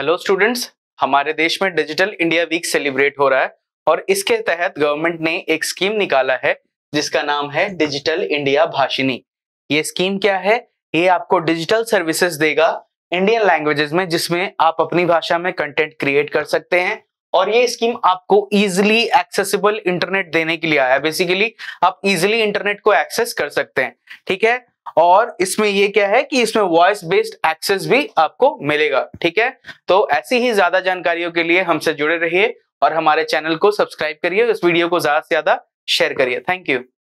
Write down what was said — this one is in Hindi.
हेलो स्टूडेंट्स हमारे देश में डिजिटल इंडिया वीक सेलिब्रेट हो रहा है और इसके तहत गवर्नमेंट ने एक स्कीम निकाला है जिसका नाम है डिजिटल इंडिया भाषिनी ये स्कीम क्या है ये आपको डिजिटल सर्विसेज देगा इंडियन लैंग्वेजेस में जिसमें आप अपनी भाषा में कंटेंट क्रिएट कर सकते हैं और ये स्कीम आपको इजिली एक्सेसिबल इंटरनेट देने के लिए आया बेसिकली आप इजिली इंटरनेट को एक्सेस कर सकते हैं ठीक है और इसमें ये क्या है कि इसमें वॉइस बेस्ड एक्सेस भी आपको मिलेगा ठीक है तो ऐसी ही ज्यादा जानकारियों के लिए हमसे जुड़े रहिए और हमारे चैनल को सब्सक्राइब करिए इस वीडियो को ज्यादा से ज्यादा शेयर करिए थैंक यू